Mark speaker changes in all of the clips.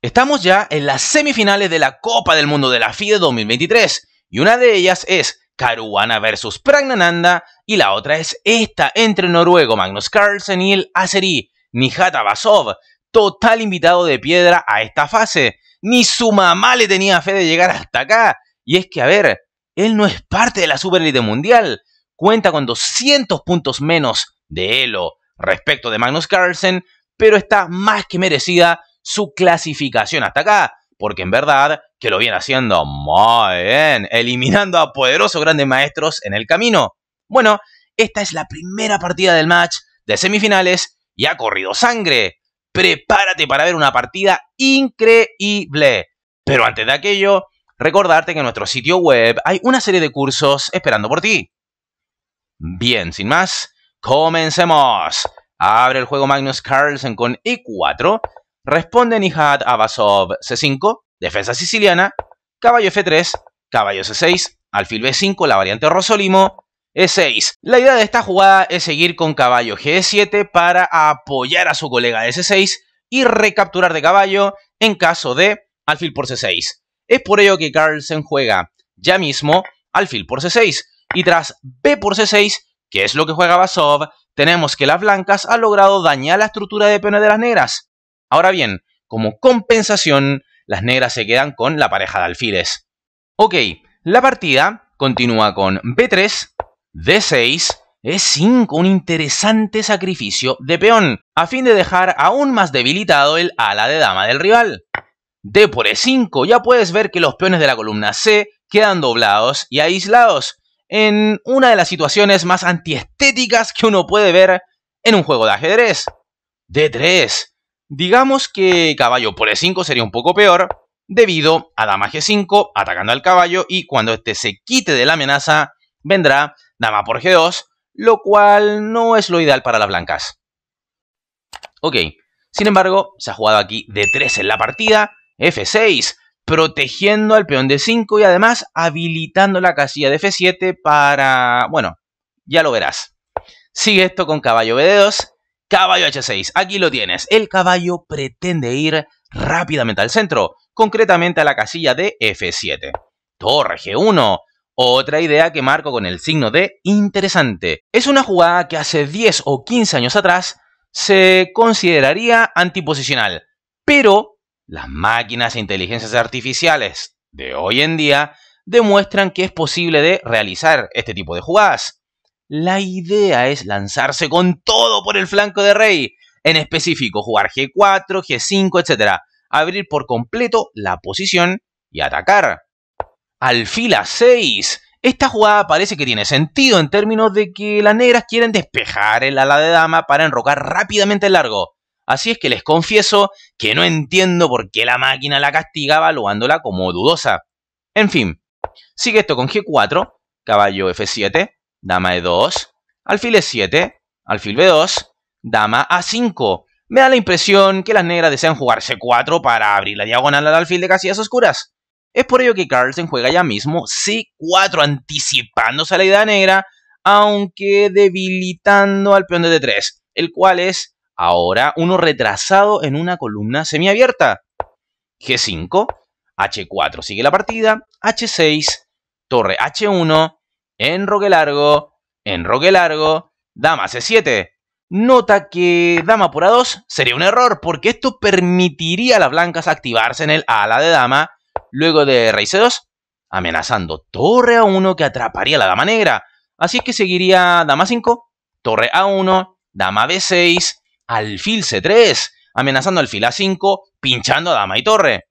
Speaker 1: Estamos ya en las semifinales de la Copa del Mundo de la FIDE 2023 y una de ellas es Caruana versus Pragnananda y la otra es esta entre noruego Magnus Carlsen y el azerí Nijata Basov, total invitado de piedra a esta fase. Ni su mamá le tenía fe de llegar hasta acá. Y es que, a ver, él no es parte de la Superélite Mundial. Cuenta con 200 puntos menos de Elo respecto de Magnus Carlsen, pero está más que merecida su clasificación hasta acá, porque en verdad que lo viene haciendo muy bien, eliminando a poderosos grandes maestros en el camino. Bueno, esta es la primera partida del match de semifinales y ha corrido sangre. Prepárate para ver una partida increíble. Pero antes de aquello, recordarte que en nuestro sitio web hay una serie de cursos esperando por ti. Bien, sin más, comencemos. Abre el juego Magnus Carlsen con E4 responde Nihat Abasov C5, defensa siciliana, caballo F3, caballo C6, alfil B5, la variante Rosolimo, E6. La idea de esta jugada es seguir con caballo G7 para apoyar a su colega de 6 y recapturar de caballo en caso de alfil por C6. Es por ello que Carlsen juega ya mismo alfil por C6 y tras B por C6, que es lo que juega Basov, tenemos que las blancas han logrado dañar la estructura de peones de las negras. Ahora bien, como compensación, las negras se quedan con la pareja de alfiles. Ok, la partida continúa con B3, D6, E5, un interesante sacrificio de peón, a fin de dejar aún más debilitado el ala de dama del rival. D por E5, ya puedes ver que los peones de la columna C quedan doblados y aislados, en una de las situaciones más antiestéticas que uno puede ver en un juego de ajedrez. D3, Digamos que caballo por E5 sería un poco peor, debido a dama G5 atacando al caballo y cuando este se quite de la amenaza vendrá dama por G2, lo cual no es lo ideal para las blancas. Ok, sin embargo, se ha jugado aquí de 3 en la partida, F6, protegiendo al peón de 5 y además habilitando la casilla de F7 para... bueno, ya lo verás. Sigue esto con caballo B2 Caballo H6, aquí lo tienes. El caballo pretende ir rápidamente al centro, concretamente a la casilla de F7. Torre G1, otra idea que marco con el signo de interesante. Es una jugada que hace 10 o 15 años atrás se consideraría antiposicional, pero las máquinas e inteligencias artificiales de hoy en día demuestran que es posible de realizar este tipo de jugadas. La idea es lanzarse con todo por el flanco de rey, en específico jugar G4, G5, etc. Abrir por completo la posición y atacar. Al fila 6. Esta jugada parece que tiene sentido en términos de que las negras quieren despejar el ala de dama para enrocar rápidamente el largo. Así es que les confieso que no entiendo por qué la máquina la castiga evaluándola como dudosa. En fin, sigue esto con G4, caballo F7, dama E2, alfil E7, alfil B2, dama A5. Me da la impresión que las negras desean jugar C4 para abrir la diagonal al alfil de casillas oscuras. Es por ello que Carlsen juega ya mismo C4 anticipándose a la idea negra, aunque debilitando al peón de D3, el cual es ahora uno retrasado en una columna semiabierta. G5, H4 sigue la partida, H6, torre H1, enroque largo, enroque largo, dama c7. Nota que dama por a2 sería un error, porque esto permitiría a las blancas activarse en el ala de dama, luego de rey c2, amenazando torre a 1 que atraparía a la dama negra. Así que seguiría dama 5, torre a1, dama b6, alfil c3, amenazando alfil a5, pinchando a dama y torre.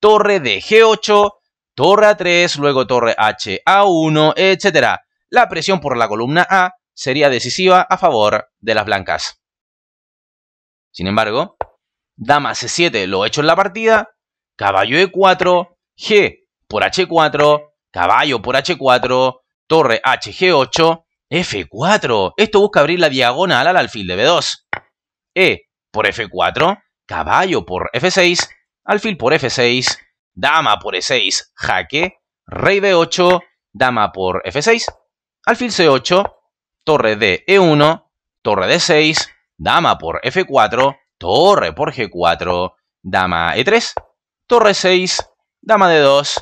Speaker 1: Torre de g8, torre A3, luego torre H A1, etc. La presión por la columna A sería decisiva a favor de las blancas. Sin embargo, dama C7 lo hecho en la partida, caballo E4, G por H4, caballo por H4, torre HG8, F4. Esto busca abrir la diagonal al alfil de B2. E por F4, caballo por F6, alfil por F6, dama por E6, jaque, rey B8, dama por F6, alfil C8, torre de E1, torre D6, dama por F4, torre por G4, dama E3, torre 6, dama D2,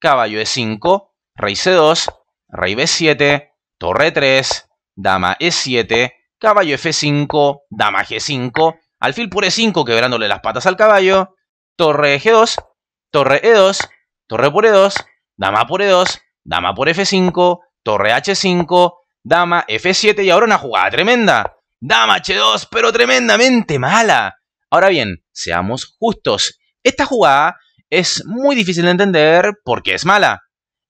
Speaker 1: caballo E5, rey C2, rey B7, torre 3, dama E7, caballo F5, dama G5, alfil por E5 quebrándole las patas al caballo, torre G2, torre E2, torre por E2, dama por E2, dama por F5, torre H5, dama F7 y ahora una jugada tremenda. Dama H2, pero tremendamente mala. Ahora bien, seamos justos. Esta jugada es muy difícil de entender porque es mala.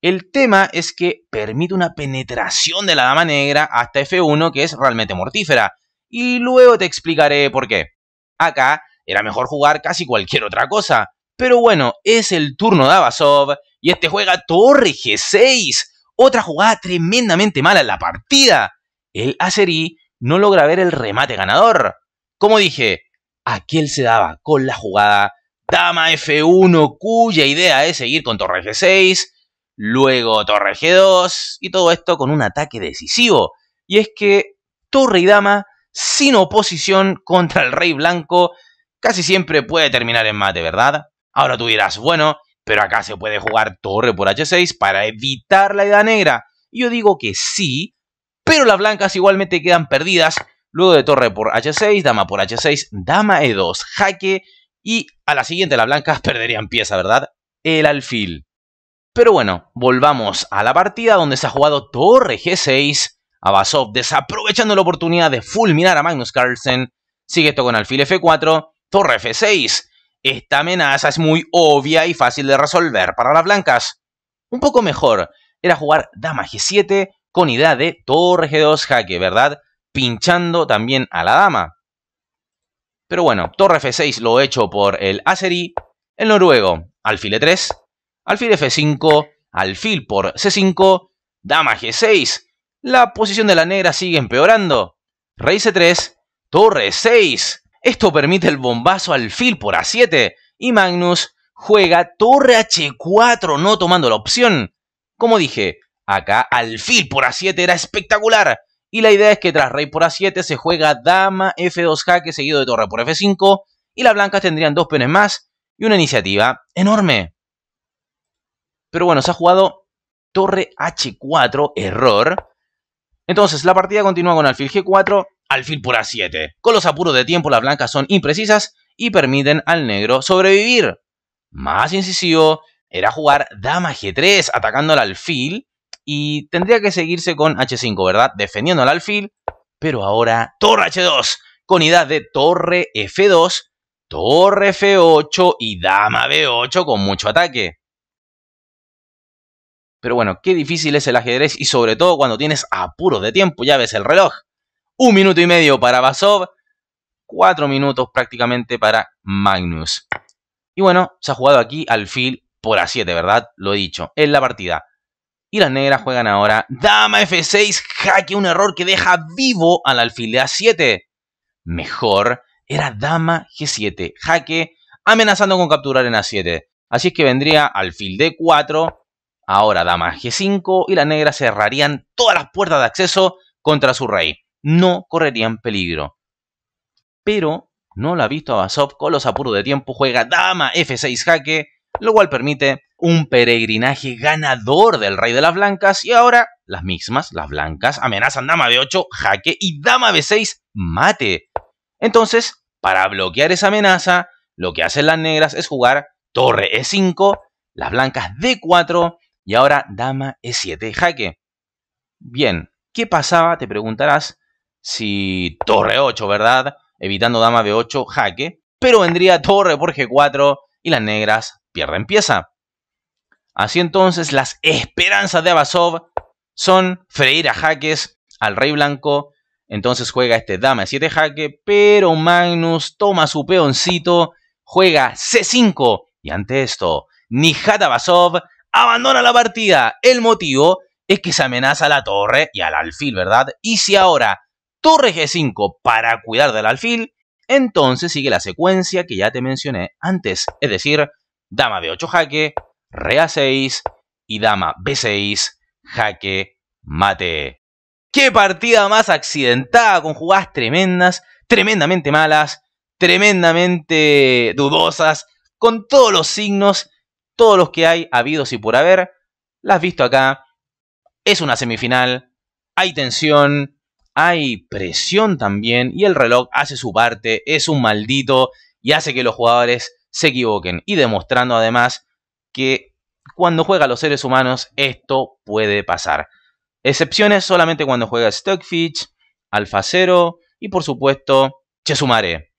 Speaker 1: El tema es que permite una penetración de la dama negra hasta F1 que es realmente mortífera. Y luego te explicaré por qué. Acá era mejor jugar casi cualquier otra cosa. Pero bueno, es el turno de Abasov y este juega torre G6. Otra jugada tremendamente mala en la partida. El Acerí no logra ver el remate ganador. Como dije, aquí se daba con la jugada dama F1 cuya idea es seguir con torre G6, luego torre G2 y todo esto con un ataque decisivo. Y es que torre y dama sin oposición contra el rey blanco casi siempre puede terminar en mate, ¿verdad? Ahora tú dirás, bueno, pero acá se puede jugar torre por h6 para evitar la edad negra. Yo digo que sí, pero las blancas igualmente quedan perdidas. Luego de torre por h6, dama por h6, dama e2, jaque. Y a la siguiente las blancas perderían pieza, ¿verdad? El alfil. Pero bueno, volvamos a la partida donde se ha jugado torre g6. Abasov desaprovechando la oportunidad de fulminar a Magnus Carlsen. Sigue esto con alfil f4, torre f6. Esta amenaza es muy obvia y fácil de resolver para las blancas. Un poco mejor era jugar dama g7 con idea de torre g2 jaque, ¿verdad? Pinchando también a la dama. Pero bueno, torre f6 lo he hecho por el aceri, el noruego, alfil e3, alfil f5, alfil por c5, dama g6. La posición de la negra sigue empeorando. Rey c3, torre 6. Esto permite el bombazo alfil por A7 y Magnus juega torre H4 no tomando la opción. Como dije, acá alfil por A7 era espectacular. Y la idea es que tras rey por A7 se juega dama F2 jaque seguido de torre por F5 y las blancas tendrían dos penes más y una iniciativa enorme. Pero bueno, se ha jugado torre H4, error. Entonces, la partida continúa con alfil G4 alfil por a7. Con los apuros de tiempo las blancas son imprecisas y permiten al negro sobrevivir. Más incisivo era jugar dama g3 atacando al alfil y tendría que seguirse con h5, ¿verdad? Defendiendo al alfil, pero ahora torre h2 con idea de torre f2, torre f8 y dama b8 con mucho ataque. Pero bueno, qué difícil es el ajedrez y sobre todo cuando tienes apuros de tiempo, ya ves el reloj. Un minuto y medio para Basov. Cuatro minutos prácticamente para Magnus. Y bueno, se ha jugado aquí alfil por a 7, ¿verdad? Lo he dicho, en la partida. Y las negras juegan ahora Dama F6, jaque, un error que deja vivo al alfil de A7. Mejor era Dama G7, jaque, amenazando con capturar en A7. Así es que vendría alfil D4, ahora Dama G5 y las negras cerrarían todas las puertas de acceso contra su rey no correrían peligro. Pero no lo ha visto a Basov con los apuros de tiempo, juega dama F6 jaque, lo cual permite un peregrinaje ganador del rey de las blancas y ahora las mismas, las blancas, amenazan dama B8 jaque y dama B6 mate. Entonces, para bloquear esa amenaza, lo que hacen las negras es jugar torre E5, las blancas D4 y ahora dama E7 jaque. Bien, ¿qué pasaba? Te preguntarás si torre 8, ¿verdad? Evitando dama de 8 jaque. Pero vendría torre por g4 y las negras pierden pieza. Así entonces, las esperanzas de Abasov son freír a jaques al rey blanco. Entonces juega este dama de 7 jaque, pero Magnus toma su peoncito, juega c5. Y ante esto, Nijat Abasov abandona la partida. El motivo es que se amenaza a la torre y al alfil, ¿verdad? Y si ahora torre G5 para cuidar del alfil, entonces sigue la secuencia que ya te mencioné antes, es decir, dama B8 jaque, re A6 y dama B6 jaque mate. ¡Qué partida más accidentada! Con jugadas tremendas, tremendamente malas, tremendamente dudosas, con todos los signos, todos los que hay habidos y por haber. Las has visto acá. Es una semifinal, hay tensión, hay presión también y el reloj hace su parte, es un maldito y hace que los jugadores se equivoquen y demostrando además que cuando juega los seres humanos esto puede pasar. Excepciones solamente cuando juega Stockfish, Cero y por supuesto Chesumare.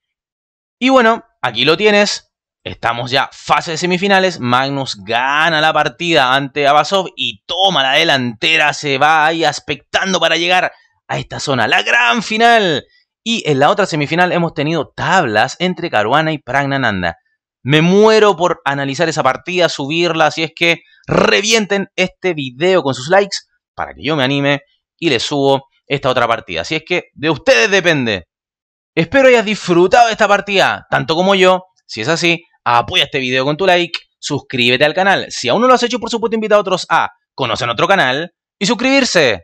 Speaker 1: Y bueno, aquí lo tienes. Estamos ya fase de semifinales. Magnus gana la partida ante Abasov y toma la delantera. Se va ahí aspectando para llegar a esta zona, la gran final. Y en la otra semifinal hemos tenido tablas entre Caruana y Pragnananda. Me muero por analizar esa partida, subirla, así es que revienten este video con sus likes para que yo me anime y les subo esta otra partida. Así es que de ustedes depende. Espero hayas disfrutado de esta partida, tanto como yo. Si es así, apoya este video con tu like, suscríbete al canal. Si aún no lo has hecho, por supuesto, invita a otros a conocer otro canal y suscribirse.